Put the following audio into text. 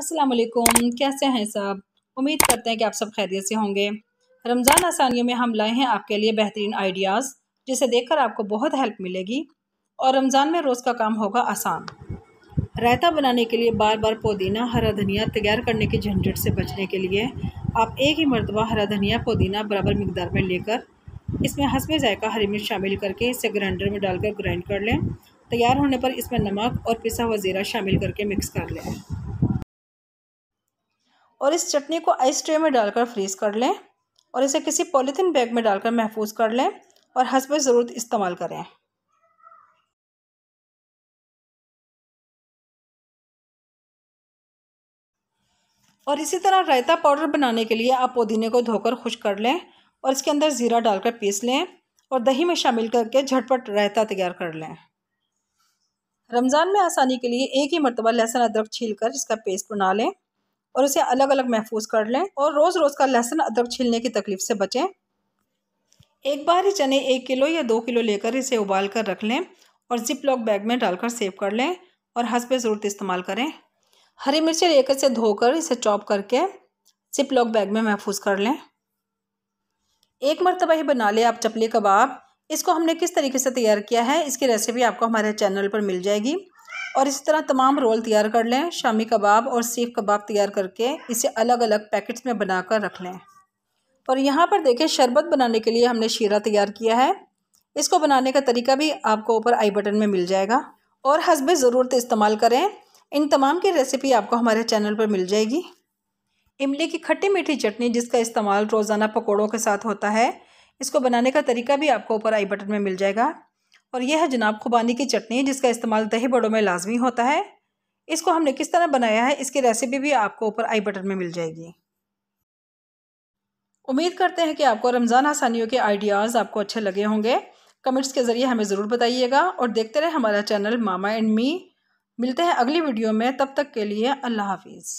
अस्सलाम वालेकुम कैसे हैं सब उम्मीद करते हैं कि आप सब खैरियत से होंगे रमज़ान आसानियों में हम लाए हैं आपके लिए बेहतरीन आइडियाज़ जिसे देखकर आपको बहुत हेल्प मिलेगी और रमज़ान में रोज़ का काम होगा आसान रायता बनाने के लिए बार बार पुदीना हरा धनिया तैयार करने के झंझट से बचने के लिए आप एक ही मरतबा हरा धनिया पुदीना बराबर मकदार में लेकर इसमें हंसब जायका हरी मिर्च शामिल करके इसे ग्राइंडर में डालकर ग्राइंड कर लें तैयार होने पर इसमें नमक और पिसा हुआ ज़ीरा शामिल करके मिक्स कर लें और इस चटनी को आइस ट्रे में डालकर फ्रीज़ कर लें और इसे किसी पॉलीथीन बैग में डालकर महफूज कर लें और हंसब ज़रूरत इस्तेमाल करें और इसी तरह रायता पाउडर बनाने के लिए आप पुदीने को धोकर खुश कर लें और इसके अंदर ज़ीरा डालकर पीस लें और दही में शामिल करके झटपट रायता तैयार कर लें रमज़ान में आसानी के लिए एक ही मरतबा लहसुन अदरक छील कर इसका पेस्ट बना लें और इसे अलग अलग महफूज कर लें और रोज़ रोज़ का लहसुन अदरक छीलने की तकलीफ़ से बचें एक बार ही चने एक किलो या दो किलो लेकर इसे उबाल कर रख लें और जिप लॉक बैग में डालकर सेव कर लें और हंसपे ज़रूरत इस्तेमाल करें हरी मिर्चें लेकर से धोकर इसे चॉप करके जिप लॉक बैग में महफूज कर लें एक मरतबा ही बना लें आप चपली कबाब इसको हमने किस तरीके से तैयार किया है इसकी रेसिपी आपको हमारे चैनल पर मिल जाएगी और इस तरह तमाम रोल तैयार कर लें शामी कबाब और सीख कबाब तैयार करके इसे अलग अलग पैकेट्स में बना कर रख लें और यहाँ पर देखें शरबत बनाने के लिए हमने शीरा तैयार किया है इसको बनाने का तरीका भी आपको ऊपर आई बटन में मिल जाएगा और हंसबे ज़रूरत इस्तेमाल करें इन तमाम की रेसिपी आपको हमारे चैनल पर मिल जाएगी इमली की खट्टी मीठी चटनी जिसका इस्तेमाल रोज़ाना पकौड़ों के साथ होता है इसको बनाने का तरीका भी आपको ऊपर आई बटन में मिल जाएगा और यह है जनाब खुबानी की चटनी जिसका इस्तेमाल दही बड़ों में लाजमी होता है इसको हमने किस तरह बनाया है इसकी रेसिपी भी आपको ऊपर आई बटन में मिल जाएगी उम्मीद करते हैं कि आपको रमज़ान आसानियों के आइडियाज़ आपको अच्छे लगे होंगे कमेंट्स के ज़रिए हमें ज़रूर बताइएगा और देखते रहे हमारा चैनल मामा एंड मी मिलते हैं अगली वीडियो में तब तक के लिए अल्लाह हाफिज़